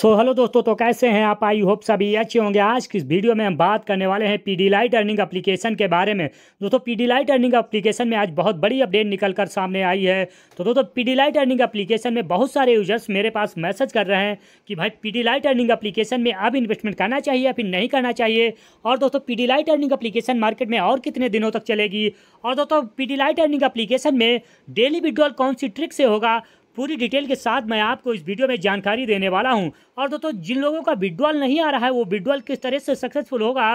सो so, hello दोस्तों तो कैसे हैं आप आई होप सभी अच्छे होंगे आज की इस वीडियो में हम बात करने वाले हैं P D light earning application के बारे में दोस्तों P D light earning application में आज बहुत बड़ी अपडेट निकल कर सामने आई है तो दोस्तों P D light earning application में बहुत सारे यूजर्स मेरे पास मैसेज कर रहे हैं कि भाई P D light earning application में अब इन्वेस्टमेंट करना चाहिए या फिर नहीं करना चाहिए और दोस्तों P D light earning application market में और कितने दिनों तक चलेगी और दोस्तों P D light earning application में डेली विड्रॉल कौन सी ट्रिक से होगा पूरी डिटेल के साथ मैं आपको इस वीडियो में जानकारी देने वाला हूं और दोस्तों जिन लोगों का विड्रॉल नहीं आ रहा है वो विड्रॉल किस तरह से सक्सेसफुल होगा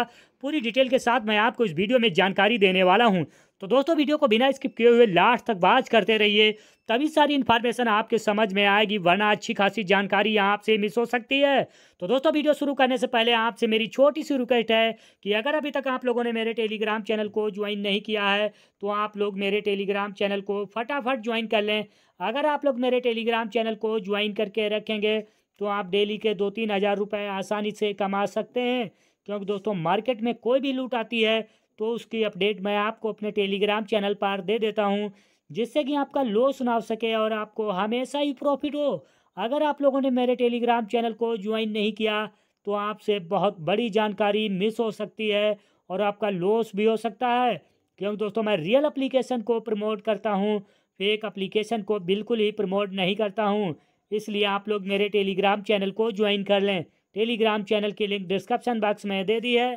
पूरी डिटेल के साथ मैं आपको इस वीडियो में जानकारी देने वाला हूँ तो दोस्तों वीडियो को बिना स्किप किए हुए लास्ट तक बात करते रहिए तभी सारी इन्फॉर्मेशन आपके समझ में आएगी वरना अच्छी खासी जानकारी यहाँ आपसे मिस हो सकती है तो दोस्तों वीडियो शुरू करने से पहले आपसे मेरी छोटी सी रिक्वेस्ट है कि अगर अभी तक आप लोगों ने मेरे टेलीग्राम चैनल को ज्वाइन नहीं किया है तो आप लोग मेरे टेलीग्राम चैनल को फटाफट ज्वाइन कर लें अगर आप लोग मेरे टेलीग्राम चैनल को ज्वाइन करके रखेंगे तो आप डेली के दो तीन हज़ार रुपये आसानी से कमा सकते हैं क्योंकि दोस्तों मार्केट में कोई भी लूट आती है तो उसकी अपडेट मैं आपको अपने टेलीग्राम चैनल पर दे देता हूँ जिससे कि आपका लॉस ना हो सके और आपको हमेशा ही प्रॉफिट हो अगर आप लोगों ने मेरे टेलीग्राम चैनल को ज्वाइन नहीं किया तो आपसे बहुत बड़ी जानकारी मिस हो सकती है और आपका लॉस भी हो सकता है क्योंकि दोस्तों मैं रियल एप्लीकेशन को प्रमोट करता हूँ फेक एप्लीकेशन को बिल्कुल ही प्रमोट नहीं करता हूँ इसलिए आप लोग मेरे टेलीग्राम चैनल को ज्वाइन कर लें टेलीग्राम चैनल की लिंक डिस्क्रिप्शन बॉक्स में दे दी है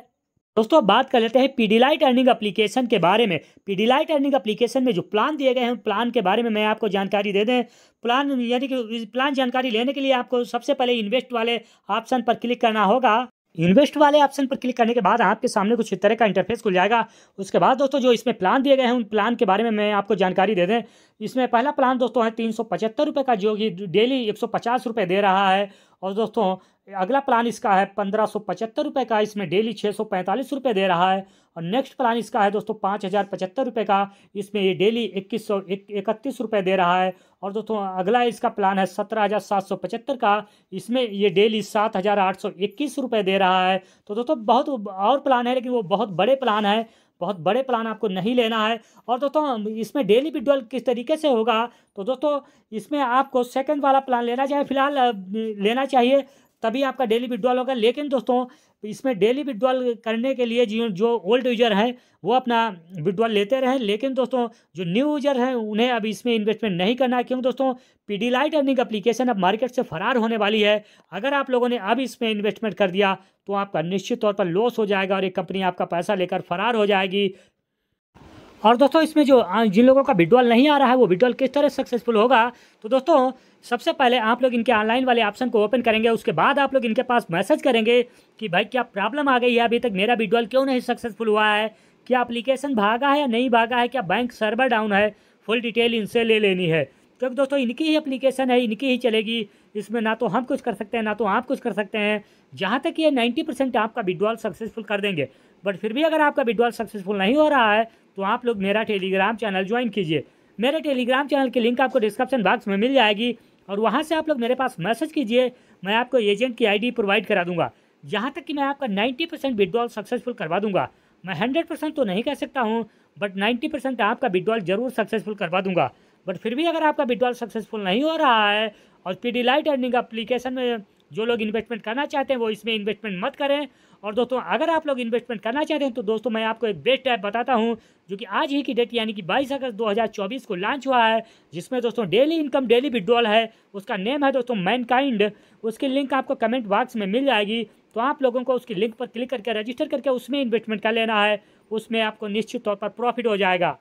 दोस्तों बात कर लेते हैं पीडीलाइट अर्निंग एप्लीकेशन के बारे में पीडीलाइट अर्निंग एप्लीकेशन में जो प्लान दिए गए हैं प्लान के बारे में मैं आपको जानकारी दे दें प्लान यानी कि प्लान जानकारी लेने के लिए आपको सबसे पहले इन्वेस्ट वाले ऑप्शन पर क्लिक करना होगा इन्वेस्ट वाले ऑप्शन पर क्लिक करने के बाद आपके सामने कुछ इस तरह का इंटरफेस खुल जाएगा उसके बाद दोस्तों जो इसमें प्लान दिए गए हैं उन प्लान के बारे में मैं आपको जानकारी दे दें इसमें पहला प्लान दोस्तों है तीन सौ पचहत्तर रुपये का जो कि डेली एक सौ पचास रुपये दे रहा है और दोस्तों अगला प्लान इसका है पंद्रह सौ पचहत्तर रुपये का इसमें डेली छः सौ पैंतालीस रुपये दे रहा है और नेक्स्ट प्लान इसका है दोस्तों पाँच हज़ार पचहत्तर रुपये का इसमें ये डेली इक्कीस सौ इकतीस रुपये दे रहा है और दोस्तों अगला इसका प्लान है सत्रह हज़ार सात सौ पचहत्तर का इसमें ये डेली सात हज़ार आठ सौ इक्कीस रुपये दे रहा है तो दोस्तों बहुत और प्लान है लेकिन वो बहुत बड़े प्लान है बहुत बड़े प्लान आपको नहीं लेना है और दोस्तों इसमें डेली विड्रॉल किस तरीके से होगा तो दोस्तों इसमें आपको सेकंड वाला प्लान लेना चाहिए फिलहाल लेना चाहिए तभी आपका डेली विड्रॉल होगा लेकिन दोस्तों इसमें डेली विड्रॉल करने के लिए जो जो ओल्ड यूजर हैं वो अपना विड्रॉल लेते रहें लेकिन दोस्तों जो न्यू यूजर हैं उन्हें अब इसमें इन्वेस्टमेंट नहीं करना है क्योंकि दोस्तों लाइट अर्निंग एप्लीकेशन अब मार्केट से फरार होने वाली है अगर आप लोगों ने अब इसमें इन्वेस्टमेंट कर दिया तो आपका निश्चित तौर पर लॉस हो जाएगा और एक कंपनी आपका पैसा लेकर फरार हो जाएगी और दोस्तों इसमें जो जिन लोगों का विड्रॉल नहीं आ रहा है वो विड्रॉल किस तरह सक्सेसफुल होगा तो दोस्तों सबसे पहले आप लोग इनके ऑनलाइन वाले ऑप्शन को ओपन करेंगे उसके बाद आप लोग इनके पास मैसेज करेंगे कि भाई क्या प्रॉब्लम आ गई है अभी तक मेरा विड्रॉल क्यों नहीं सक्सेसफुल हुआ है क्या अप्लीकेशन भागा है या नहीं भागा है क्या बैंक सर्वर डाउन है फुल डिटेल इनसे ले लेनी है क्योंकि दोस्तों इनकी ही अप्लीकेशन है इनकी ही चलेगी इसमें ना तो हम कुछ कर सकते हैं ना तो आप कुछ कर सकते हैं जहाँ तक ये नाइन्टी परसेंट आपका विड्रॉल सक्सेसफुल कर देंगे बट फिर भी अगर आपका विड्रॉल सक्सेसफुल नहीं हो रहा है तो आप लोग मेरा टेलीग्राम चैनल ज्वाइन कीजिए मेरे टेलीग्राम चैनल की लिंक आपको डिस्क्रिप्शन बॉक्स में मिल जाएगी और वहाँ से आप लोग मेरे पास मैसेज कीजिए मैं आपको एजेंट की आईडी प्रोवाइड करा दूंगा यहाँ तक कि मैं आपका 90 परसेंट विड्रॉल सक्सेसफुल करवा दूंगा मैं 100 परसेंट तो नहीं कह सकता हूँ बट 90 परसेंट आपका विड्रॉल जरूर सक्सेसफुल करवा दूंगा बट फिर भी अगर आपका विड्रॉल सक्सेसफुल नहीं हो रहा है और P D light earning application में जो लोग इन्वेस्टमेंट करना चाहते हैं वो इसमें इन्वेस्टमेंट मत करें और दोस्तों अगर आप लोग इन्वेस्टमेंट करना चाहते हैं तो दोस्तों मैं आपको एक बेस्ट ऐप बताता हूँ जो कि आज ही की डेट यानी कि 22 अगस्त 2024 को लॉन्च हुआ है जिसमें दोस्तों डेली इनकम डेली विड्रॉल है उसका नेम है दोस्तों मैनकाइंड उसकी लिंक आपको कमेंट बॉक्स में मिल जाएगी तो आप लोगों को उसकी लिंक पर क्लिक करके रजिस्टर करके उसमें इन्वेस्टमेंट कर लेना है उसमें आपको निश्चित तौर पर प्रॉफिट हो जाएगा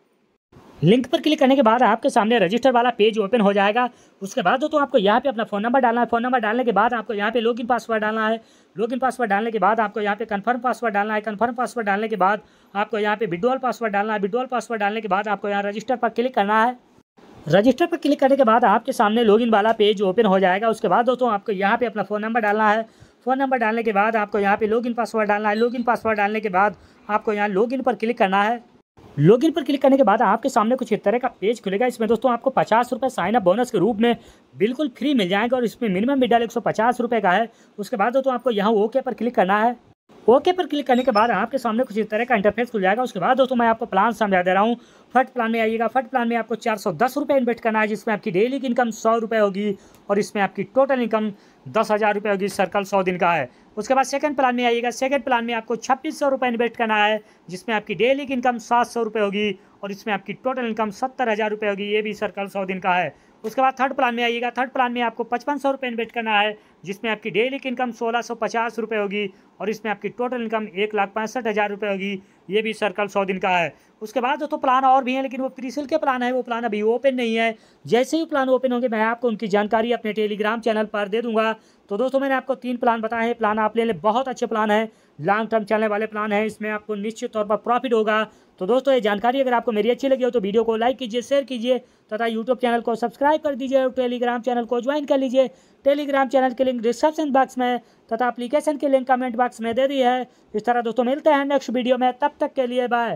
लिंक पर क्लिक करने के बाद आपके सामने रजिस्टर वाला पेज ओपन हो जाएगा उसके बाद दोस्तों आपको यहाँ पे अपना फ़ोन नंबर डालना है फ़ोन नंबर डालने के बाद आपको यहाँ पे लॉगिन पासवर्ड डालना है लॉगिन पासवर्ड डालने के बाद आपको यहाँ पे कंफर्म पासवर्ड डालना है कंफर्म पासवर्ड डालने के बाद आपको यहाँ पे विड्रॉल पासवर्ड डालना है विड्रॉल पासवर्ड डालने के बाद आपको यहाँ रजिस्टर पर क्लिक करना है रजिस्टर पर क्लिक करने के बाद आपके सामने लॉगिन वाला पेज ओपन हो जाएगा उसके बाद दोस्तों आपको यहाँ पे अपना फ़ोन नंबर डालना है फ़ोन नंबर डालने के बाद आपको यहाँ पे लॉगिन पासवर्ड डालना है लॉगिन पासवर्ड डालने के बाद आपको यहाँ लॉगिन पर क्लिक करना है लॉगिन पर क्लिक करने के बाद आपके सामने कुछ इस तरह का पेज खुलेगा इसमें दोस्तों आपको पचास रुपये साइनअप बोनस के रूप में बिल्कुल फ्री मिल जाएगा और इसमें मिनिमम मिडल एक सौ पचास रुपये का है उसके बाद दोस्तों आपको यहाँ ओके पर क्लिक करना है ओके पर क्लिक करने के बाद आपके सामने कुछ इस तरह का इंटरफेस खुल जाएगा उसके बाद दोस्तों मैं आपको प्लान समझा दे रहा हूँ फर्स्ट प्लान में आइएगा फर्स्ट प्लान में आपको चार सौ दस रुपये इन्वेस्ट करना है जिसमें आपकी डेली की इनकम सौ रुपये होगी और इसमें आपकी टोटल इनकम दस हज़ार रुपये होगी सर्कल सौ दिन का है उसके बाद सेकंड प्लान में आइएगा सेकंड प्लान में आपको छब्बीस सौ इन्वेस्ट करना है जिसमें आपकी डेली की इनकम सात सौ होगी और इसमें आपकी टोटल इनकम सत्तर हज़ार रुपये होगी ये भी सर्कल सौ दिन का है उसके बाद थर्ड प्लान में आइएगा थर्ड प्लान में आपको पचपन सौ रुपये इन्वेस्ट करना है जिसमें आपकी डेली की इनकम सोलह सौ पचास रुपये होगी और इसमें आपकी टोटल इनकम एक लाख पैंसठ हज़ार रुपये होगी ये भी सर्कल सौ दिन का है उसके बाद दोस्तों प्लान और भी हैं लेकिन वो प्रीसेल के प्लान है वो प्लान अभी ओपन नहीं है जैसे ही प्लान ओपन होंगे मैं आपको उनकी जानकारी अपने टेलीग्राम चैनल पर दे दूँगा तो दोस्तों मैंने आपको तीन प्लान बताए हैं प्लान आप ले लें बहुत अच्छे प्लान हैं लॉन्ग टर्म चलने वाले प्लान है इसमें आपको निश्चित तौर पर प्रॉफिट होगा तो दोस्तों ये जानकारी अगर आपको मेरी अच्छी लगी हो तो वीडियो को लाइक कीजिए शेयर कीजिए तथा यूट्यूब चैनल को सब्सक्राइब कर दीजिए और टेलीग्राम चैनल को ज्वाइन कर लीजिए टेलीग्राम चैनल के लिंक डिस्क्रिप्शन बॉक्स में तथा अप्लीकेशन के लिंक कमेंट बॉक्स में दे दी है इस तरह दोस्तों मिलते हैं नेक्स्ट वीडियो में तब तक के लिए बाय